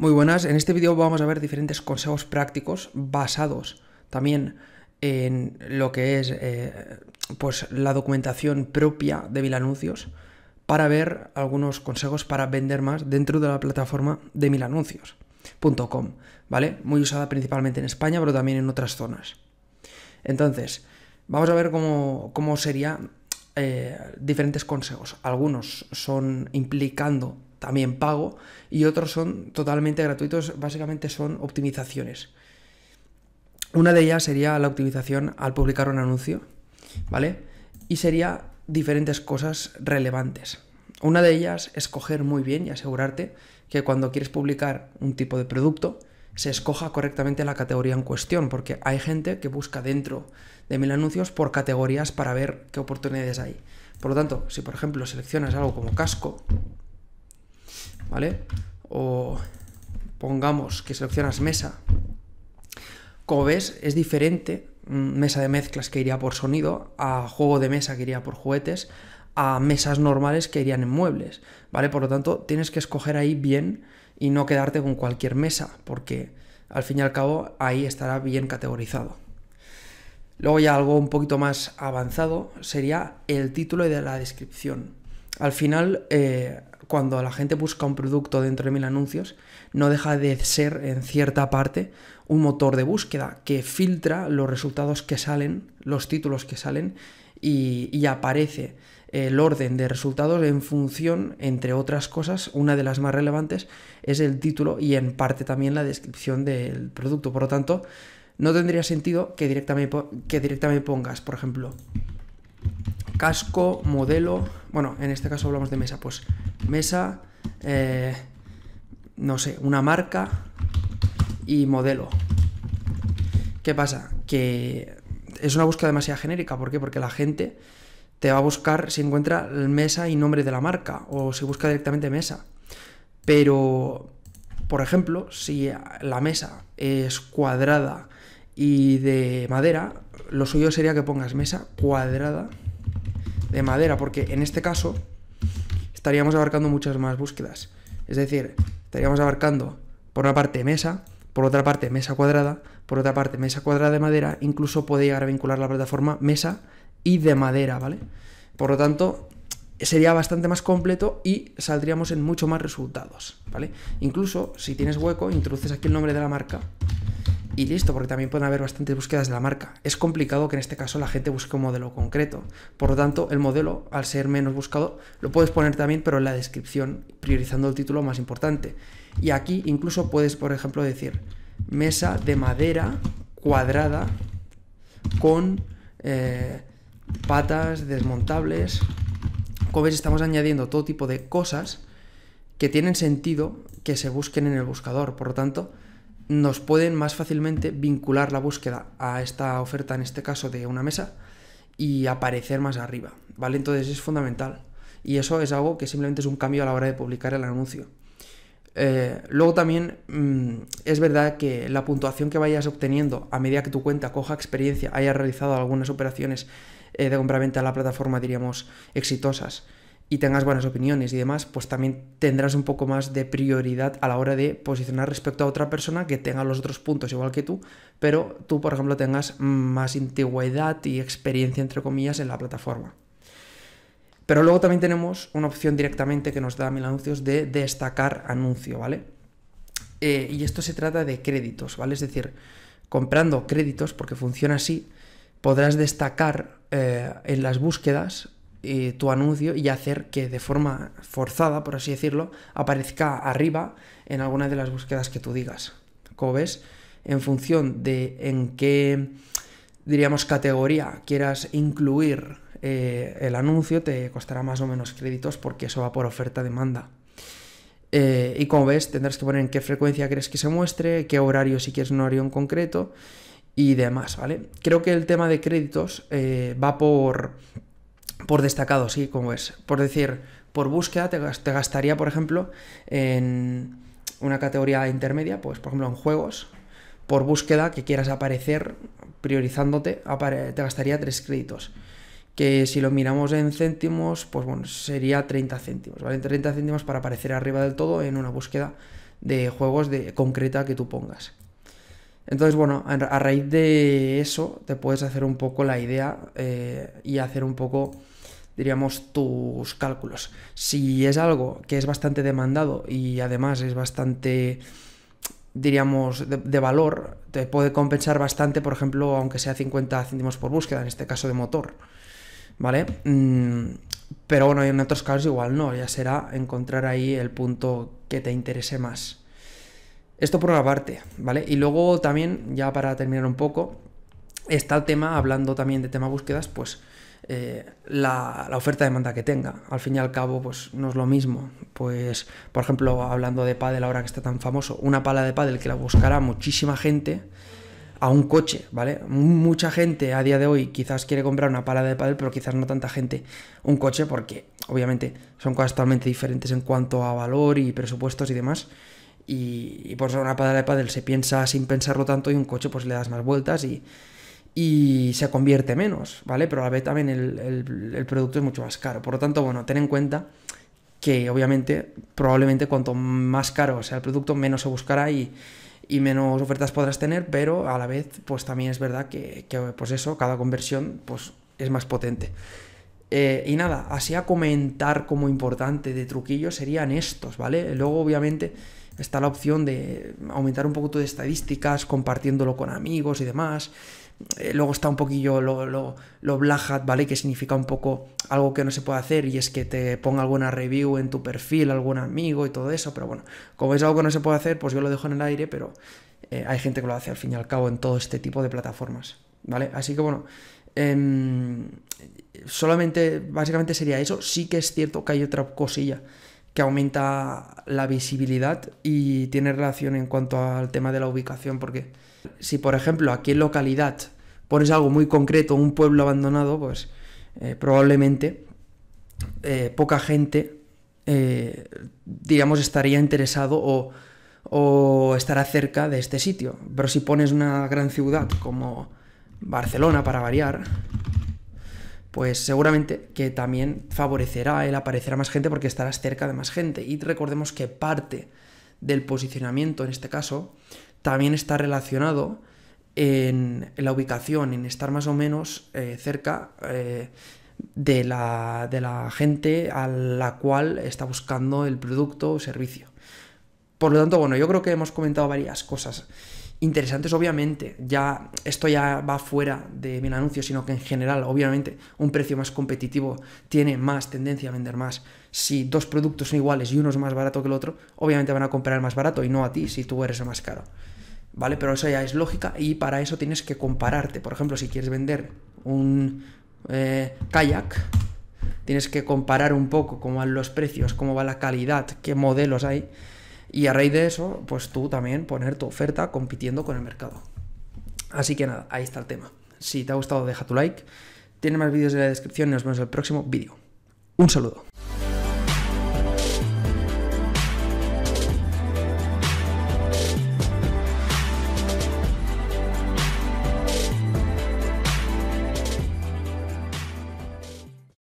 Muy buenas, en este vídeo vamos a ver diferentes consejos prácticos basados también en lo que es eh, pues la documentación propia de Milanuncios para ver algunos consejos para vender más dentro de la plataforma de milanuncios.com, ¿vale? Muy usada principalmente en España, pero también en otras zonas. Entonces, vamos a ver cómo, cómo serían eh, diferentes consejos. Algunos son implicando también pago, y otros son totalmente gratuitos, básicamente son optimizaciones. Una de ellas sería la optimización al publicar un anuncio, ¿vale? Y sería diferentes cosas relevantes. Una de ellas es escoger muy bien y asegurarte que cuando quieres publicar un tipo de producto, se escoja correctamente la categoría en cuestión, porque hay gente que busca dentro de mil anuncios por categorías para ver qué oportunidades hay. Por lo tanto, si por ejemplo seleccionas algo como casco, ¿vale? O pongamos que seleccionas mesa. Como ves, es diferente mm, mesa de mezclas que iría por sonido, a juego de mesa que iría por juguetes, a mesas normales que irían en muebles, ¿vale? Por lo tanto, tienes que escoger ahí bien y no quedarte con cualquier mesa, porque al fin y al cabo ahí estará bien categorizado. Luego ya algo un poquito más avanzado sería el título y de la descripción. Al final, eh, cuando la gente busca un producto dentro de mil anuncios, no deja de ser en cierta parte un motor de búsqueda que filtra los resultados que salen, los títulos que salen y, aparece el orden de resultados en función, entre otras cosas, una de las más relevantes es el título y en parte también la descripción del producto. Por lo tanto, no tendría sentido que directamente, que directamente pongas, por ejemplo, casco, modelo, bueno, en este caso hablamos de mesa, pues mesa, eh, no sé, una marca y modelo. ¿Qué pasa? Que es una búsqueda demasiado genérica. ¿Por qué? Porque la gente te va a buscar si encuentra mesa y nombre de la marca o si busca directamente mesa. Pero, por ejemplo, si la mesa es cuadrada y de madera, lo suyo sería que pongas mesa cuadrada de madera, porque en este caso estaríamos abarcando muchas más búsquedas. Es decir, estaríamos abarcando, por una parte, mesa, por otra parte, mesa cuadrada, por otra parte, mesa cuadrada de madera, incluso puede llegar a vincular la plataforma mesa y de madera, ¿vale? Por lo tanto, sería bastante más completo y saldríamos en mucho más resultados, ¿vale? Incluso, si tienes hueco, introduces aquí el nombre de la marca y listo, porque también pueden haber bastantes búsquedas de la marca. Es complicado que en este caso la gente busque un modelo concreto. Por lo tanto, el modelo, al ser menos buscado, lo puedes poner también, pero en la descripción, priorizando el título más importante. Y aquí incluso puedes, por ejemplo, decir mesa de madera cuadrada con eh, patas desmontables. Como ves estamos añadiendo todo tipo de cosas que tienen sentido que se busquen en el buscador. Por lo tanto, nos pueden más fácilmente vincular la búsqueda a esta oferta, en este caso de una mesa, y aparecer más arriba, ¿vale? Entonces es fundamental. Y eso es algo que simplemente es un cambio a la hora de publicar el anuncio. Eh, luego también mm, es verdad que la puntuación que vayas obteniendo a medida que tu cuenta coja experiencia, haya realizado algunas operaciones eh, de de venta a la plataforma, diríamos, exitosas, y tengas buenas opiniones y demás, pues también tendrás un poco más de prioridad a la hora de posicionar respecto a otra persona que tenga los otros puntos igual que tú, pero tú, por ejemplo, tengas más antigüedad y experiencia, entre comillas, en la plataforma. Pero luego también tenemos una opción directamente que nos da Mil Anuncios de destacar anuncio, ¿vale? Eh, y esto se trata de créditos, ¿vale? Es decir, comprando créditos, porque funciona así, podrás destacar eh, en las búsquedas eh, tu anuncio y hacer que de forma forzada, por así decirlo, aparezca arriba en alguna de las búsquedas que tú digas. Como ves, en función de en qué, diríamos, categoría quieras incluir eh, el anuncio, te costará más o menos créditos porque eso va por oferta-demanda. Eh, y como ves, tendrás que poner en qué frecuencia crees que se muestre, qué horario si quieres un horario en concreto y demás, ¿vale? Creo que el tema de créditos va por por destacado, sí, como es. Por decir, por búsqueda te, gastaría, por ejemplo, en una categoría intermedia, pues por ejemplo en juegos, por búsqueda que quieras aparecer, priorizándote, te gastaría 3 créditos. Que si lo miramos en céntimos, pues bueno, sería 30 céntimos, ¿vale? 30 céntimos para aparecer arriba del todo en una búsqueda de juegos de, concreta que tú pongas. Entonces, bueno, a raíz de eso te puedes hacer un poco la idea eh, y hacer un poco, diríamos, tus cálculos. Si es algo que es bastante demandado y además es bastante, diríamos, de, valor, te puede compensar bastante, por ejemplo, aunque sea 50 céntimos por búsqueda, en este caso de motor. ¿Vale? Mm, pero bueno, en otros casos igual no, ya será encontrar ahí el punto que te interese más. Esto por una parte, ¿vale? Y luego también, ya para terminar un poco, está el tema, hablando también de tema búsquedas, pues eh, la, oferta de demanda que tenga. Al fin y al cabo, pues no es lo mismo. Pues, por ejemplo, hablando de pádel ahora que está tan famoso, una pala de pádel que la buscará muchísima gente a un coche, ¿vale? Mucha gente a día de hoy quizás quiere comprar una pala de pádel, pero quizás no tanta gente un coche porque obviamente son cosas totalmente diferentes en cuanto a valor y presupuestos y demás y, por ser una pedala de pádel se piensa sin pensarlo tanto y un coche pues le das más vueltas y, se convierte menos, ¿vale? Pero a la vez también el, producto es mucho más caro. Por lo tanto, bueno, ten en cuenta que obviamente, probablemente cuanto más caro sea el producto, menos se buscará y, y menos ofertas podrás tener, pero a la vez, pues también es verdad que, pues eso, cada conversión, pues es más potente. Eh, y nada, así a comentar como importante de truquillo serían estos, ¿vale? Luego, obviamente está la opción de aumentar un poco tus estadísticas compartiéndolo con amigos y demás. Eh, luego está un poquillo lo, lo, black ¿vale? Que significa un poco algo que no se puede hacer y es que te ponga alguna review en tu perfil, algún amigo y todo eso. Pero bueno, como es algo que no se puede hacer, pues yo lo dejo en el aire, pero eh, hay gente que lo hace al fin y al cabo en todo este tipo de plataformas, ¿vale? Así que bueno, em, solamente, básicamente sería eso. Sí que es cierto que hay otra cosilla que aumenta la visibilidad y tiene relación en cuanto al tema de la ubicación, porque si por ejemplo aquí en localidad pones algo muy concreto, un pueblo abandonado, pues eh, probablemente eh, poca gente, eh, digamos, estaría interesado o, o estará cerca de este sitio. Pero si pones una gran ciudad como Barcelona, para variar, pues seguramente que también favorecerá el aparecer a más gente porque estarás cerca de más gente. Y recordemos que parte del posicionamiento, en este caso, también está relacionado en, la ubicación, en estar más o menos eh, cerca eh, de, la, de la gente a la cual está buscando el producto o servicio. Por lo tanto, bueno, yo creo que hemos comentado varias cosas interesantes, obviamente. Ya esto ya va fuera de mi anuncio, sino que en general, obviamente, un precio más competitivo tiene más tendencia a vender más. Si dos productos son iguales y uno es más barato que el otro, obviamente van a comprar más barato y no a ti si tú eres el más caro. ¿Vale? Pero eso ya es lógica y para eso tienes que compararte. Por ejemplo, si quieres vender un eh, kayak, tienes que comparar un poco cómo van los precios, cómo va la calidad, qué modelos hay y a raíz de eso, pues tú también poner tu oferta compitiendo con el mercado. Así que nada, ahí está el tema. Si te ha gustado, deja tu like. Tiene más vídeos en la descripción y nos vemos en el próximo vídeo. Un saludo.